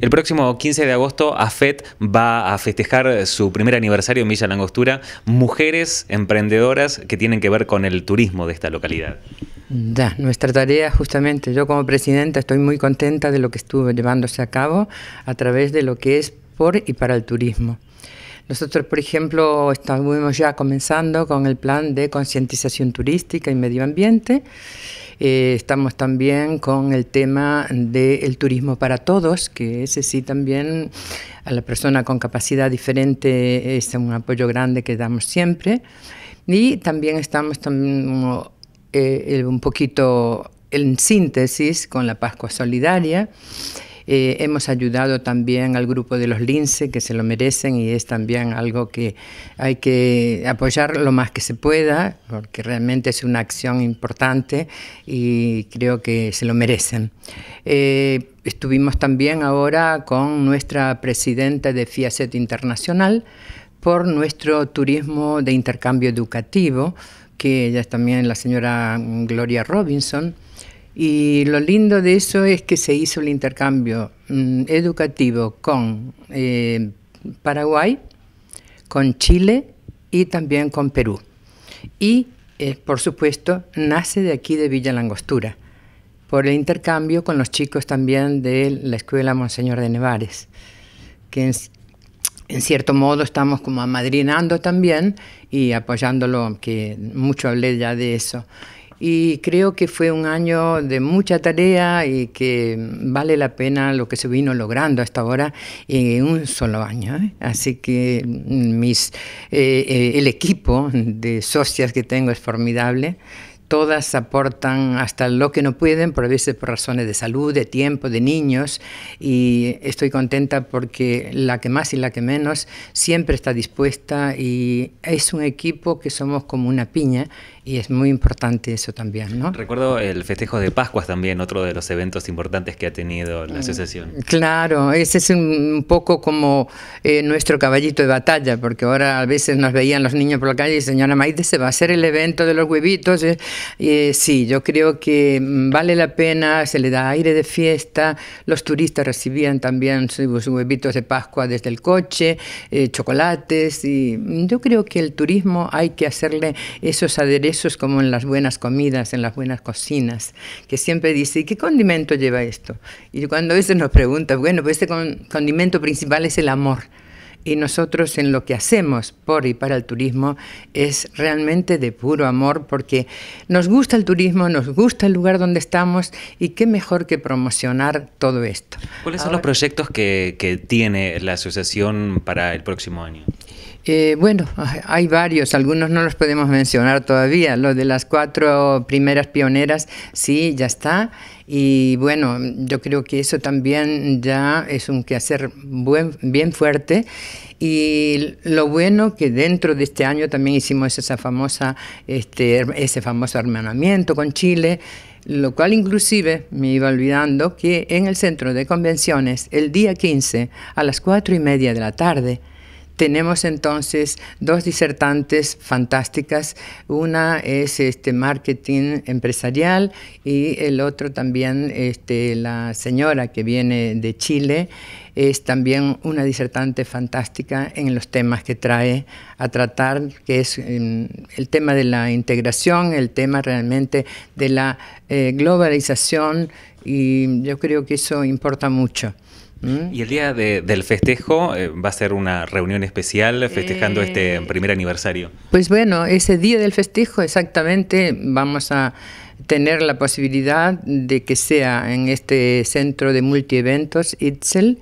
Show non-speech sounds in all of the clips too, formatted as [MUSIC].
El próximo 15 de agosto, AFET va a festejar su primer aniversario en Villa Langostura, mujeres emprendedoras que tienen que ver con el turismo de esta localidad. Ya, nuestra tarea justamente, yo como presidenta estoy muy contenta de lo que estuve llevándose a cabo a través de lo que es por y para el turismo. Nosotros, por ejemplo, estamos ya comenzando con el plan de concientización turística y medio ambiente eh, estamos también con el tema del turismo para todos, que ese sí también a la persona con capacidad diferente es un apoyo grande que damos siempre. Y también estamos también, eh, un poquito en síntesis con la Pascua Solidaria. Eh, hemos ayudado también al grupo de los lince, que se lo merecen y es también algo que hay que apoyar lo más que se pueda, porque realmente es una acción importante y creo que se lo merecen. Eh, estuvimos también ahora con nuestra presidenta de FIACET Internacional por nuestro turismo de intercambio educativo, que ella es también la señora Gloria Robinson, y lo lindo de eso es que se hizo el intercambio mm, educativo con eh, Paraguay, con Chile y también con Perú. Y, eh, por supuesto, nace de aquí de Villa Langostura, por el intercambio con los chicos también de la Escuela Monseñor de Nevares, que en, en cierto modo estamos como amadrinando también y apoyándolo, que mucho hablé ya de eso y creo que fue un año de mucha tarea y que vale la pena lo que se vino logrando hasta ahora en un solo año. ¿eh? Así que mm, mis, eh, eh, el equipo de socias que tengo es formidable todas aportan hasta lo que no pueden, por veces por razones de salud, de tiempo, de niños, y estoy contenta porque la que más y la que menos siempre está dispuesta y es un equipo que somos como una piña y es muy importante eso también, ¿no? Recuerdo el festejo de Pascuas también, otro de los eventos importantes que ha tenido la mm, asociación. Claro, ese es un poco como eh, nuestro caballito de batalla, porque ahora a veces nos veían los niños por la calle y señora Maite se va a hacer el evento de los huevitos, ¿eh? Eh, sí, yo creo que mm, vale la pena, se le da aire de fiesta, los turistas recibían también sus huevitos de Pascua desde el coche, eh, chocolates, y yo creo que el turismo hay que hacerle esos aderezos como en las buenas comidas, en las buenas cocinas, que siempre dice, ¿y qué condimento lleva esto? Y cuando a veces nos pregunta, bueno, pues este condimento principal es el amor y nosotros en lo que hacemos por y para el turismo es realmente de puro amor porque nos gusta el turismo, nos gusta el lugar donde estamos y qué mejor que promocionar todo esto. ¿Cuáles son los proyectos que, que tiene la asociación para el próximo año? Eh, bueno, hay varios, algunos no los podemos mencionar todavía. Lo de las cuatro primeras pioneras, sí, ya está. Y bueno, yo creo que eso también ya es un quehacer bien fuerte. Y lo bueno que dentro de este año también hicimos esa famosa, este, ese famoso hermanamiento con Chile lo cual inclusive me iba olvidando que en el centro de convenciones, el día 15, a las cuatro y media de la tarde, tenemos entonces dos disertantes fantásticas. Una es este, marketing empresarial y el otro también este, la señora que viene de Chile es también una disertante fantástica en los temas que trae a tratar, que es em, el tema de la integración, el tema realmente de la eh, globalización y yo creo que eso importa mucho. Mm. Y el día del festejo eh, va a ser una reunión especial festejando este eh. primer aniversario. Pues bueno, ese día del festejo exactamente vamos a tener la posibilidad de que sea en este centro de multieventos Itzel,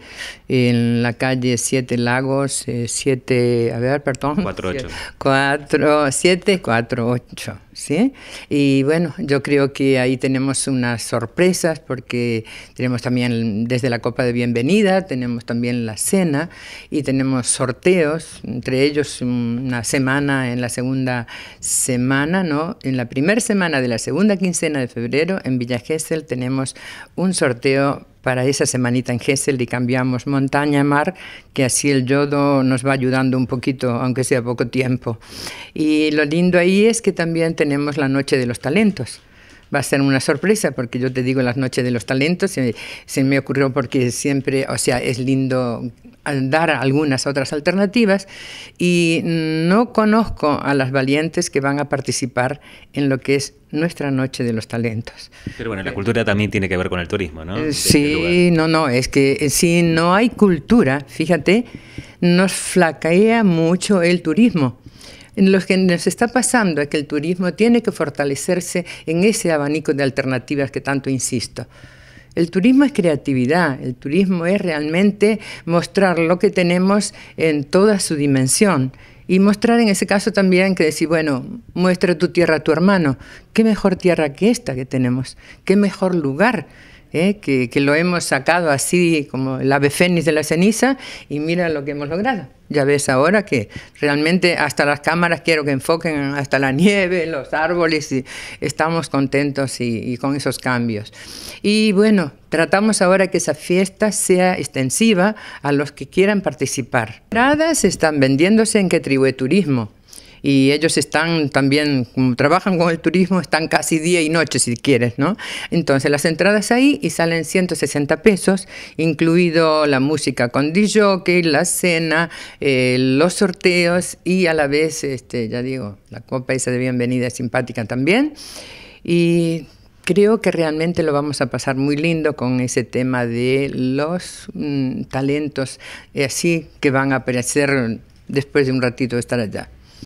en la calle Siete Lagos, eh, siete, a ver, perdón. ocho. 4, siete 4, ocho. ¿sí? Y bueno, yo creo que ahí tenemos unas sorpresas porque tenemos también desde la copa de bienvenida, tenemos también la cena y tenemos sorteos, entre ellos una semana en la segunda semana, ¿no? En la primera semana de la segunda quincena de febrero en Villa Gesell tenemos un sorteo para esa semanita en Gessel y cambiamos montaña, mar, que así el yodo nos va ayudando un poquito, aunque sea poco tiempo. Y lo lindo ahí es que también tenemos la noche de los talentos va a ser una sorpresa porque yo te digo las noches de los talentos se, me ocurrió porque siempre o sea es lindo dar algunas otras alternativas y no conozco a las valientes que van a participar en lo que es nuestra noche de los talentos. Pero bueno, la cultura también tiene que ver con el turismo, ¿no? Eh, este sí, no, no, es que eh, si no hay cultura, fíjate, nos flaquea mucho el turismo. Lo que nos está pasando es que el turismo tiene que fortalecerse en ese abanico de alternativas que tanto insisto. El turismo es creatividad, el turismo es realmente mostrar lo que tenemos en toda su dimensión. Y mostrar en ese caso también que decir, bueno, muestra tu tierra a tu hermano. ¿Qué mejor tierra que esta que tenemos? ¿Qué mejor lugar? ¿eh? que, lo hemos sacado así como el ave fénix de la ceniza y mira lo que hemos logrado. Ya ves ahora que realmente hasta las cámaras quiero que enfoquen hasta la [LAUGHS] nieve, los árboles, y estamos contentos y, con esos cambios. Y bueno, tratamos ahora que esa fiesta sea extensiva a los que quieran participar. Entradas están vendiéndose en Quetrihueturismo. Turismo y ellos están también, como trabajan con el turismo, están casi día y noche si quieres, ¿no? Entonces las entradas ahí y salen 160 pesos, incluido la música con DJ, la cena, eh, los sorteos y a la vez, este, ya digo, la copa esa de bienvenida simpática también. Y creo que realmente lo vamos a pasar muy lindo con ese tema de los mm, talentos eh, así que van a aparecer después de un ratito de estar allá.